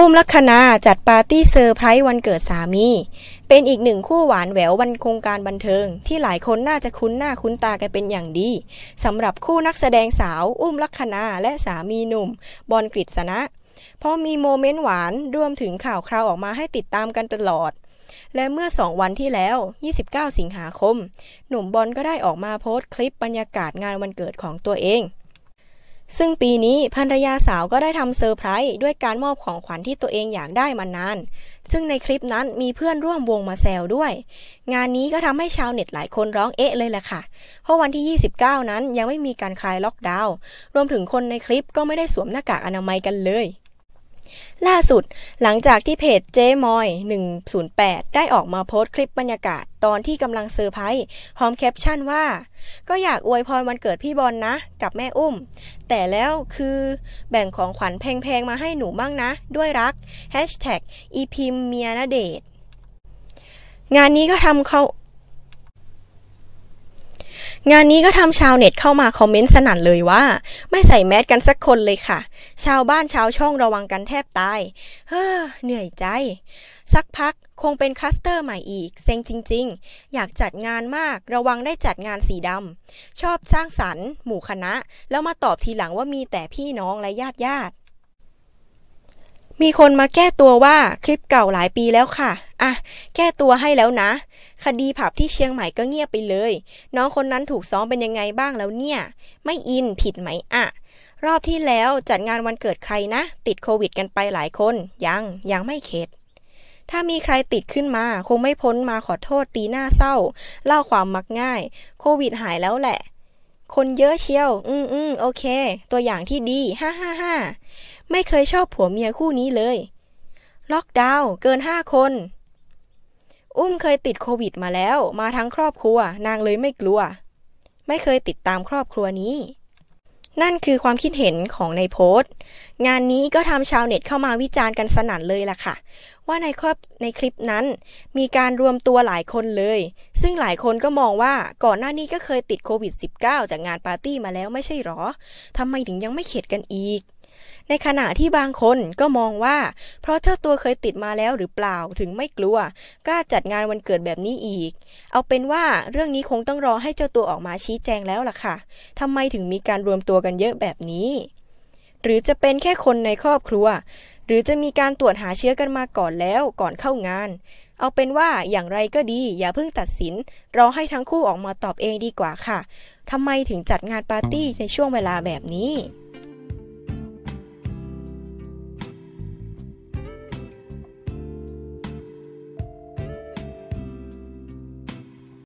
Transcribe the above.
อุ้มลักษณาจัดปาร์ตี้เซอร์ไพรส์วันเกิดสามี เป็นอีกหนึ่งคู่หวานแหวววันโครงการบันเทิง ที่หลายคนน่าจะคุ้นหน้าคุ้นตากันเป็นอย่างดีสำหรับคู่นักแสดงสาวอุ้มลักษณาและสามีหนุ่ม บอลกฤษณะเพราะมีโมเมนต์หวานรวมถึงข่าวคราวออกมาให้ติดตามกันตลอด และเมื่อ2วันที่แล้ว 29 สิงหาคม หนุ่มบอลก็ได้ออกมาโพสต์คลิปบรรยากาศงานวันเกิดของตัวเองซึ่งปีนี้ภรรยาสาวก็ได้ทำเซอร์ไพรส์ด้วยการมอบของขวัญที่ตัวเองอยากได้มานาน ซึ่งในคลิปนั้นมีเพื่อนร่วมวงมาแซวด้วย งานนี้ก็ทำให้ชาวเน็ตหลายคนร้องเอ๊ะเลยแหละค่ะ เพราะวันที่ 29 นั้นยังไม่มีการคลายล็อกดาวน์ รวมถึงคนในคลิปก็ไม่ได้สวมหน้ากากอนามัยกันเลยล่าสุดหลังจากที่เพจเจมอย 108 ได้ออกมาโพสต์คลิปบรรยากาศตอนที่กำลังเซอร์ไพรส์พร้อมแคปชั่นว่า ก็อยากอวยพรวันเกิดพี่บอลนนะ กับแม่อุ้ม แต่แล้วคือแบ่งของขวัญแพงๆมาให้หนูบ้างนะด้วยรัก e p i m i a n อีพิมเมียนเดงานนี้ก็ทำเขางานนี้ก็ทำชาวเน็ตเข้ามาคอมเมนต์สนั่นเลยว่า ไม่ใส่แมสกันสักคนเลยค่ะ ชาวบ้านชาวช่องระวังกันแทบตาย เฮ้อเหนื่อยใจ สักพักคงเป็นคลัสเตอร์ใหม่อีก เซ็งจริงๆ อยากจัดงานมากระวังได้จัดงานสีดำชอบสร้างสรรค์ หมู่คณะ แล้วมาตอบทีหลังว่ามีแต่พี่น้องและญาติญาติ มีคนมาแก้ตัวว่าคลิปเก่าหลายปีแล้วค่ะอะแก้ตัวให้แล้วนะ คดีผับที่เชียงใหม่ก็เงียบไปเลย น้องคนนั้นถูกซ้อมเป็นยังไงบ้างแล้วเนี่ย ไม่อินผิดไหมอะ รอบที่แล้วจัดงานวันเกิดใครนะ ติดโควิดกันไปหลายคน ยัง ยังไม่เข็ด ถ้ามีใครติดขึ้นมา คงไม่พ้นมาขอโทษตีหน้าเศร้า เล่าความมักง่าย โควิดหายแล้วแหละ คนเยอะเชียว อืมอืมโอเค ตัวอย่างที่ดีห้าห้าห้า ไม่เคยชอบผัวเมียคู่นี้เลย ล็อกดาวน์เกินห้าคนอุ้มเคยติดโควิด มาแล้ว มาทั้งครอบครัว นางเลยไม่กลัว ไม่เคยติดตามครอบครัวนี้ นั่นคือความคิดเห็นของในโพสต์ งานนี้ก็ทำชาวเน็ตเข้ามาวิจารณ์กันสนั่นเลยล่ะค่ะ ว่าในครอบในคลิปนั้น มีการรวมตัวหลายคนเลยซึ่งหลายคนก็มองว่าก่อนหน้านี้ก็เคยติดโควิด -19 จากงานปาร์ตี้มาแล้ว ไม่ใช่หรอทำไมถึงยังไม่เข็ดกันอีกในขณะที่บางคนก็มองว่าเพราะเจ้าตัวเคยติดมาแล้วหรือเปล่าถึงไม่กลัว กล้าจัดงานวันเกิดแบบนี้อีก เอาเป็นว่าเรื่องนี้คงต้องรอให้เจ้าตัวออกมาชี้แจงแล้วล่ะค่ะทำไมถึงมีการรวมตัวกันเยอะแบบนี้ หรือจะเป็นแค่คนในครอบครัว หรือจะมีการตรวจหาเชื้อกันมาก่อนแล้วก่อนเข้างาน เอาเป็นว่าอย่างไรก็ดีอย่าเพิ่งตัดสินรอให้ทั้งคู่ออกมาตอบเองดีกว่าค่ะทำไมถึงจัดงานปาร์ตี้ในช่วงเวลาแบบนี้